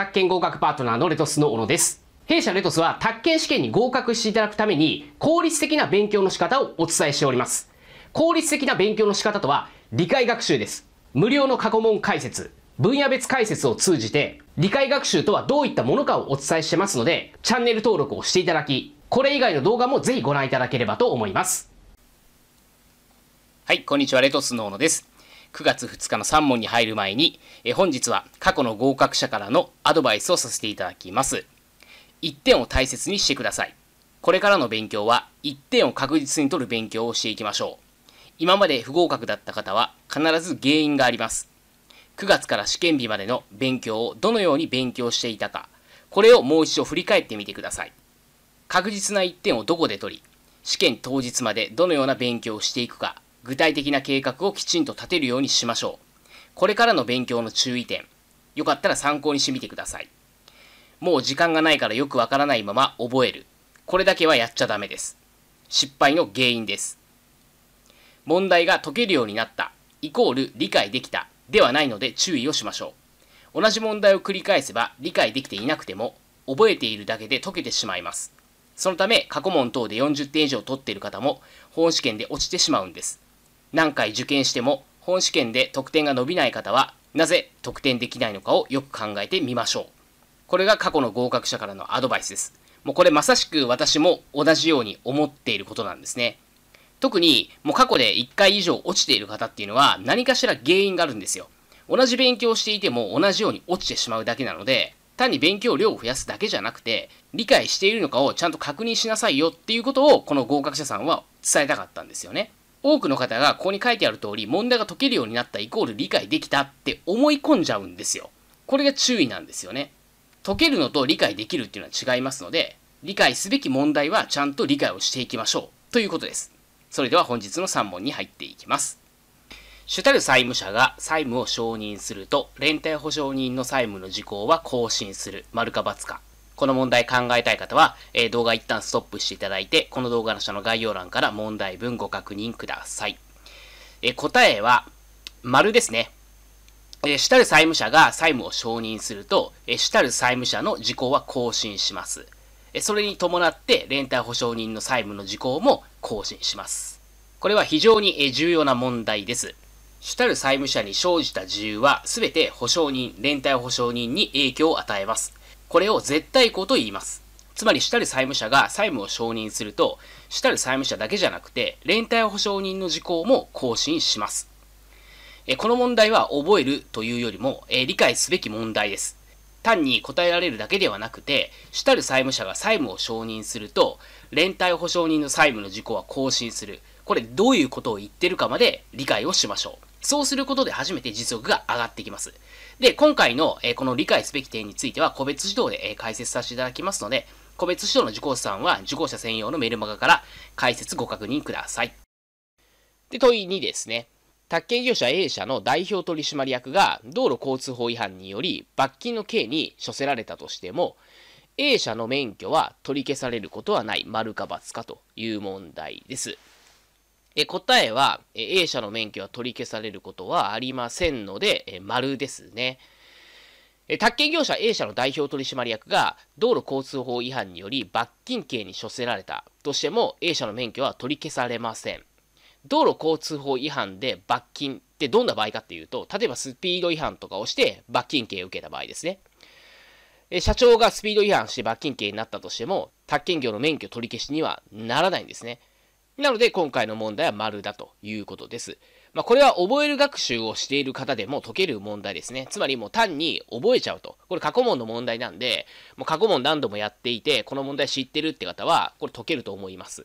宅建合格パートナーのレトスの小野です。弊社レトスは宅建試験に合格していただくために効率的な勉強の仕方をお伝えしております。効率的な勉強の仕方とは理解学習です。無料の過去問解説、分野別解説を通じて理解学習とはどういったものかをお伝えしてますので、チャンネル登録をしていただき、これ以外の動画もぜひご覧いただければと思います。はい、こんにちは、レトスの小野です。9月2日の3問に入る前に、え本日は過去の合格者からのアドバイスをさせていただきます。1点を大切にしてください。これからの勉強は1点を確実に取る勉強をしていきましょう。今まで不合格だった方は必ず原因があります。9月から試験日までの勉強をどのように勉強していたか、これをもう一度振り返ってみてください。確実な1点をどこで取り、試験当日までどのような勉強をしていくか具体的な計画をきちんと立てるようにしましょう。これからの勉強の注意点、よかったら参考にしてみてください。もう時間がないからよくわからないまま覚える。これだけはやっちゃダメです。失敗の原因です。問題が解けるようになった、イコール理解できた、ではないので注意をしましょう。同じ問題を繰り返せば理解できていなくても、覚えているだけで解けてしまいます。そのため、過去問等で40点以上取っている方も、本試験で落ちてしまうんです。何回受験しても本試験で得点が伸びない方はなぜ得点できないのかをよく考えてみましょうこれが過去の合格者からのアドバイスですもうこれまさしく私も同じように思っていることなんですね特にもう過去で1回以上落ちている方っていうのは何かしら原因があるんですよ同じ勉強をしていても同じように落ちてしまうだけなので単に勉強量を増やすだけじゃなくて理解しているのかをちゃんと確認しなさいよっていうことをこの合格者さんは伝えたかったんですよね多くの方がここに書いてある通り問題が解けるようになったイコール理解できたって思い込んじゃうんですよ。これが注意なんですよね。解けるのと理解できるっていうのは違いますので、理解すべき問題はちゃんと理解をしていきましょうということです。それでは本日の3問に入っていきます。主たる債務者が債務を承認すると、連帯保証人の債務の事項は更新する、丸か×か。この問題考えたい方は、えー、動画一旦ストップしていただいて、この動画の下の概要欄から問題文ご確認ください。えー、答えは、丸ですね。えー、主たる債務者が債務を承認すると、えー、主たる債務者の時効は更新します。えー、それに伴って、連帯保証人の債務の時効も更新します。これは非常に、えー、重要な問題です。主たる債務者に生じた自由は、すべて保証人、連帯保証人に影響を与えます。これを絶対項と言います。つまり、主たる債務者が債務を承認すると、主たる債務者だけじゃなくて、連帯保証人の事項も更新します。えこの問題は覚えるというよりも、え理解すべき問題です。単に答えられるだけではなくて、主たる債務者が債務を承認すると、連帯保証人の債務の事項は更新する。これどういうことを言ってるかまで理解をしましょう。そうすることで初めて実力が上がってきます。で、今回の、えこの理解すべき点については個別指導で、え解説させていただきますので、個別指導の受講者さんは受講者専用のメルマガから解説ご確認ください。で、問い2ですね。宅建業者 A 社の代表取締役が道路交通法違反により罰金の刑に処せられたとしても A 社の免許は取り消されることはない丸か罰かという問題です。え答えは A 社の免許は取り消されることはありませんので、え丸ですね。宅建業者 A 社の代表取締役が道路交通法違反により罰金刑に処せられたとしても A 社の免許は取り消されません。道路交通法違反で罰金ってどんな場合かっていうと、例えばスピード違反とかをして罰金刑を受けた場合ですね。社長がスピード違反して罰金刑になったとしても、宅建業の免許取り消しにはならないんですね。なので、今回の問題は丸だということです。まあ、これは覚える学習をしている方でも解ける問題ですね。つまりもう単に覚えちゃうと。これ過去問の問題なんで、もう過去問何度もやっていて、この問題知ってるって方は、これ解けると思います。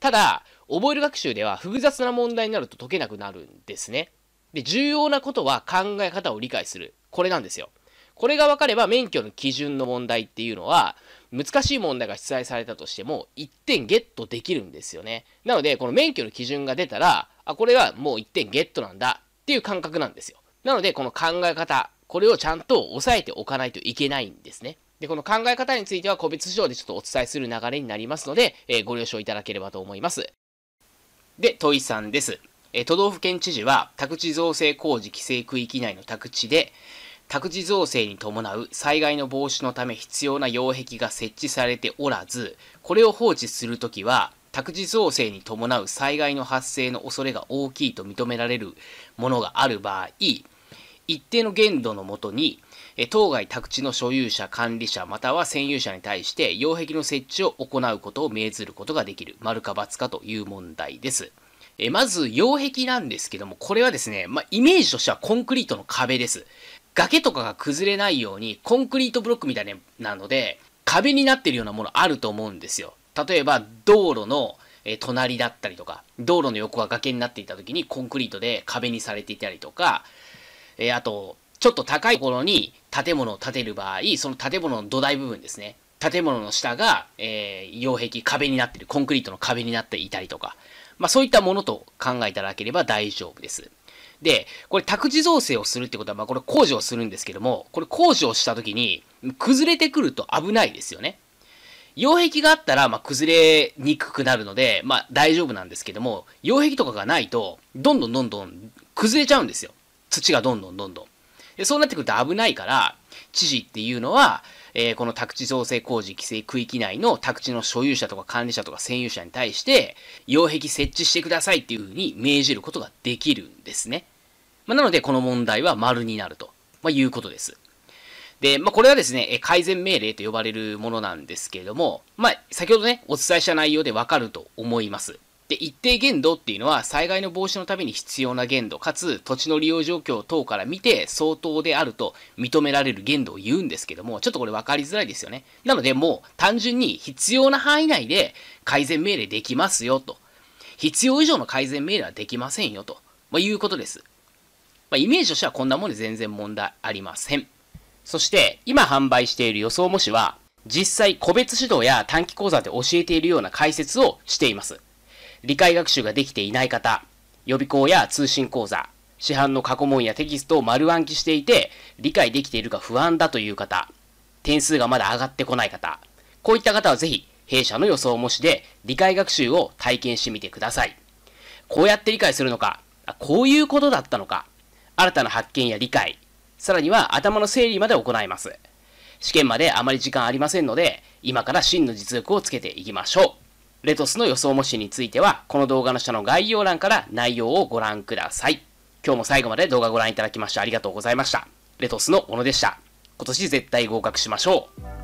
ただ、覚える学習では複雑な問題になると解けなくなるんですね。で、重要なことは考え方を理解する。これなんですよ。これが分かれば免許の基準の問題っていうのは、難しい問題が出題されたとしても、1点ゲットできるんですよね。なので、この免許の基準が出たら、あ、これはもう1点ゲットなんだっていう感覚なんですよ。なので、この考え方、これをちゃんと押さえておかないといけないんですね。で、この考え方については個別指導でちょっとお伝えする流れになりますので、えー、ご了承いただければと思います。で、問いさんです。え都道府県知事は、宅地造成工事規制区域内の宅地で、宅地造成に伴う災害の防止のため必要な擁壁が設置されておらず、これを放置するときは、宅地造成に伴う災害の発生の恐れが大きいと認められるものがある場合、一定の限度のもとに、当該宅地の所有者、管理者、または占有者に対して、擁壁の設置を行うことを命ずることができる、丸か×かという問題です。えまず、擁壁なんですけども、これはですね、まあ、イメージとしてはコンクリートの壁です。崖とかが崩れないように、コンクリートブロックみたいなので、壁になってるようなものあると思うんですよ。例えば、道路の、え隣だったりとか、道路の横が崖になっていた時にコンクリートで壁にされていたりとか、えあと、ちょっと高いところに建物を建てる場合、その建物の土台部分ですね。建物の下が、えー、擁壁、壁になってる、コンクリートの壁になっていたりとか、まあそういったものと考えいただければ大丈夫です。で、これ宅地造成をするってことは、まあこれ工事をするんですけども、これ工事をした時に崩れてくると危ないですよね。擁壁があったら、まあ、崩れにくくなるので、まあ、大丈夫なんですけども、擁壁とかがないと、どんどんどんどん崩れちゃうんですよ。土がどんどんどんどん。でそうなってくると危ないから、知事っていうのは、えー、この宅地造成工事規制区域内の宅地の所有者とか管理者とか占有者に対して、擁壁設置してくださいっていうふうに命じることができるんですね。まあ、なので、この問題は丸になると、まあ、いうことです。で、まあ、これはですね、改善命令と呼ばれるものなんですけれども、まあ、先ほどね、お伝えした内容でわかると思います。で、一定限度っていうのは災害の防止のために必要な限度、かつ土地の利用状況等から見て相当であると認められる限度を言うんですけども、ちょっとこれ分かりづらいですよね。なのでもう単純に必要な範囲内で改善命令できますよと。必要以上の改善命令はできませんよと、まあ、いうことです。まあ、イメージとしてはこんなもんで全然問題ありません。そして、今販売している予想模試は、実際個別指導や短期講座で教えているような解説をしています。理解学習ができていない方、予備校や通信講座、市販の過去問やテキストを丸暗記していて、理解できているか不安だという方、点数がまだ上がってこない方、こういった方はぜひ、弊社の予想模試で理解学習を体験してみてください。こうやって理解するのか、こういうことだったのか、新たな発見や理解、さらには頭の整理まで行います。試験まであまり時間ありませんので、今から真の実力をつけていきましょう。レトスの予想模試については、この動画の下の概要欄から内容をご覧ください。今日も最後まで動画ご覧いただきましてありがとうございました。レトスの小野でした。今年絶対合格しましょう。